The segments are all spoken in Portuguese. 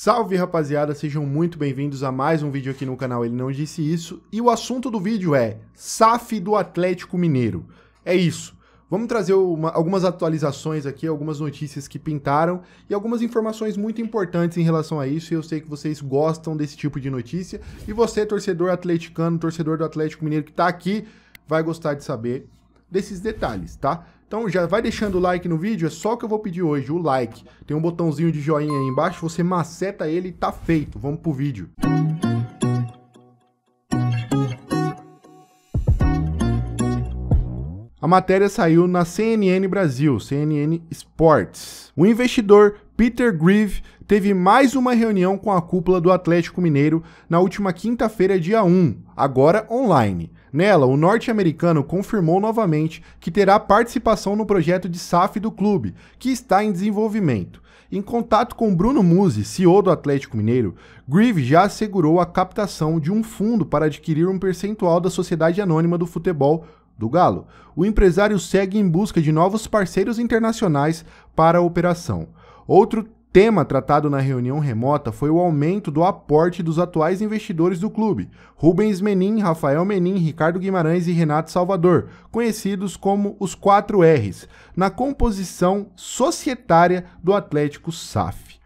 Salve rapaziada, sejam muito bem-vindos a mais um vídeo aqui no canal Ele Não Disse Isso. E o assunto do vídeo é SAF do Atlético Mineiro. É isso. Vamos trazer uma, algumas atualizações aqui, algumas notícias que pintaram e algumas informações muito importantes em relação a isso. E eu sei que vocês gostam desse tipo de notícia. E você, torcedor atleticano, torcedor do Atlético Mineiro que está aqui, vai gostar de saber desses detalhes, tá? Então já vai deixando o like no vídeo, é só o que eu vou pedir hoje, o like. Tem um botãozinho de joinha aí embaixo, você maceta ele e tá feito. Vamos pro vídeo. A matéria saiu na CNN Brasil, CNN Sports. O investidor Peter Grieve teve mais uma reunião com a cúpula do Atlético Mineiro na última quinta-feira, dia 1, agora online. Nela, o norte-americano confirmou novamente que terá participação no projeto de SAF do clube, que está em desenvolvimento. Em contato com Bruno Musi, CEO do Atlético Mineiro, Grieve já assegurou a captação de um fundo para adquirir um percentual da Sociedade Anônima do Futebol do Galo. O empresário segue em busca de novos parceiros internacionais para a operação. Outro tema tratado na reunião remota foi o aumento do aporte dos atuais investidores do clube, Rubens Menin, Rafael Menin, Ricardo Guimarães e Renato Salvador, conhecidos como os 4 Rs, na composição societária do Atlético SAF.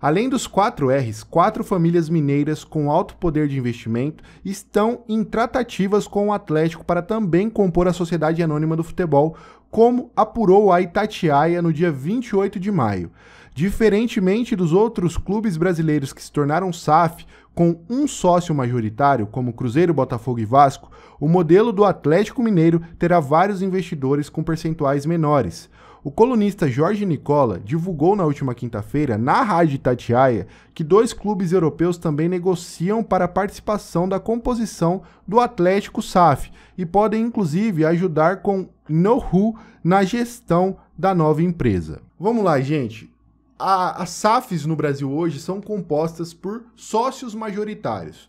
Além dos 4 R's, quatro famílias mineiras com alto poder de investimento estão em tratativas com o Atlético para também compor a Sociedade Anônima do Futebol, como apurou a Itatiaia no dia 28 de maio. Diferentemente dos outros clubes brasileiros que se tornaram SAF com um sócio majoritário, como Cruzeiro, Botafogo e Vasco, o modelo do Atlético Mineiro terá vários investidores com percentuais menores. O colunista Jorge Nicola divulgou na última quinta-feira, na Rádio Tatiaia, que dois clubes europeus também negociam para a participação da composição do Atlético SAF e podem inclusive ajudar com know-how na gestão da nova empresa. Vamos lá, gente a, as SAFs no Brasil hoje são compostas por sócios majoritários.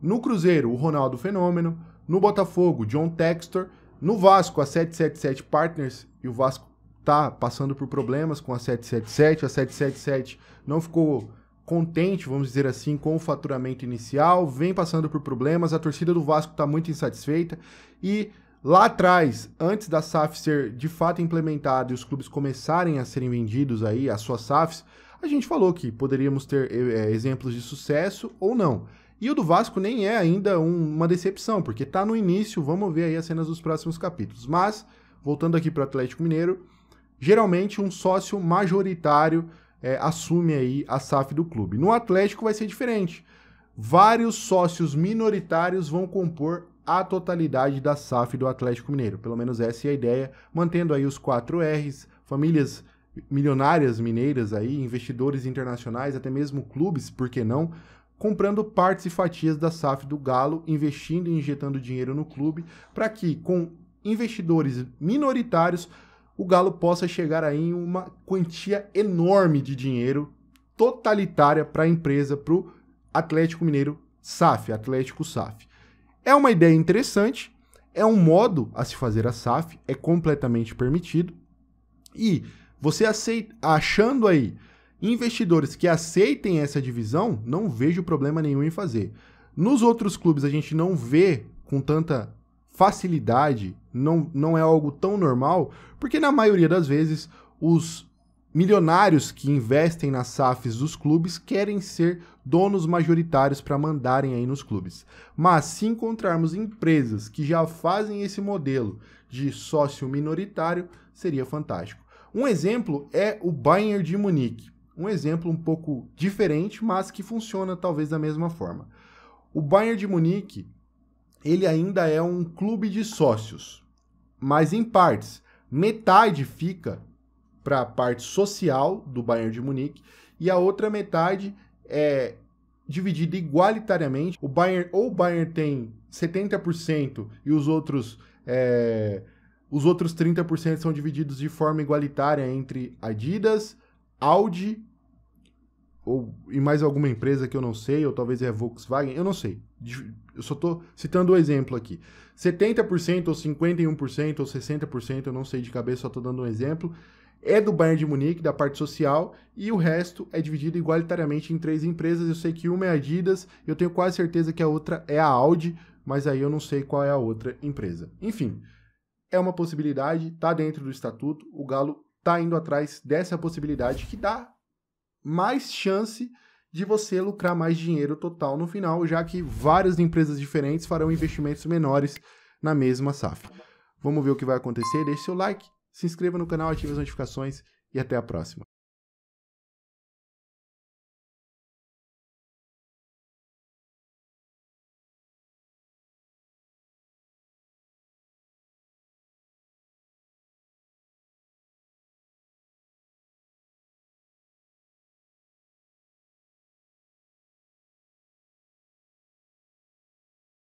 No Cruzeiro, o Ronaldo Fenômeno. No Botafogo, John Textor. No Vasco, a 777 Partners. E o Vasco tá passando por problemas com a 777. A 777 não ficou contente, vamos dizer assim, com o faturamento inicial. Vem passando por problemas. A torcida do Vasco está muito insatisfeita. E Lá atrás, antes da SAF ser de fato implementada e os clubes começarem a serem vendidos aí, as suas SAFs, a gente falou que poderíamos ter é, exemplos de sucesso ou não. E o do Vasco nem é ainda um, uma decepção, porque está no início, vamos ver aí as cenas dos próximos capítulos. Mas, voltando aqui para o Atlético Mineiro, geralmente um sócio majoritário é, assume aí a SAF do clube. No Atlético vai ser diferente. Vários sócios minoritários vão compor a totalidade da SAF do Atlético Mineiro. Pelo menos essa é a ideia, mantendo aí os quatro R's, famílias milionárias mineiras aí, investidores internacionais, até mesmo clubes, por que não, comprando partes e fatias da SAF do Galo, investindo e injetando dinheiro no clube, para que com investidores minoritários o Galo possa chegar aí em uma quantia enorme de dinheiro totalitária para a empresa, para o Atlético Mineiro SAF, Atlético SAF. É uma ideia interessante, é um modo a se fazer a SAF, é completamente permitido. E você aceita, achando aí investidores que aceitem essa divisão, não vejo problema nenhum em fazer. Nos outros clubes a gente não vê com tanta facilidade, não, não é algo tão normal, porque na maioria das vezes os Milionários que investem nas SAFs dos clubes querem ser donos majoritários para mandarem aí nos clubes. Mas se encontrarmos empresas que já fazem esse modelo de sócio minoritário, seria fantástico. Um exemplo é o Bayern de Munique. Um exemplo um pouco diferente, mas que funciona talvez da mesma forma. O Bayern de Munique, ele ainda é um clube de sócios, mas em partes. Metade fica para a parte social do Bayern de Munique e a outra metade é dividida igualitariamente. O Bayern ou o Bayern tem 70% e os outros é, os outros 30% são divididos de forma igualitária entre Adidas, Audi ou e mais alguma empresa que eu não sei, ou talvez é Volkswagen, eu não sei. Eu só estou citando o um exemplo aqui. 70% ou 51% ou 60%, eu não sei de cabeça, só estou dando um exemplo é do Bayern de Munique, da parte social, e o resto é dividido igualitariamente em três empresas. Eu sei que uma é a Adidas, eu tenho quase certeza que a outra é a Audi, mas aí eu não sei qual é a outra empresa. Enfim, é uma possibilidade, tá dentro do estatuto, o Galo tá indo atrás dessa possibilidade que dá mais chance de você lucrar mais dinheiro total no final, já que várias empresas diferentes farão investimentos menores na mesma SAF. Vamos ver o que vai acontecer, deixe seu like, se inscreva no canal, ative as notificações e até a próxima.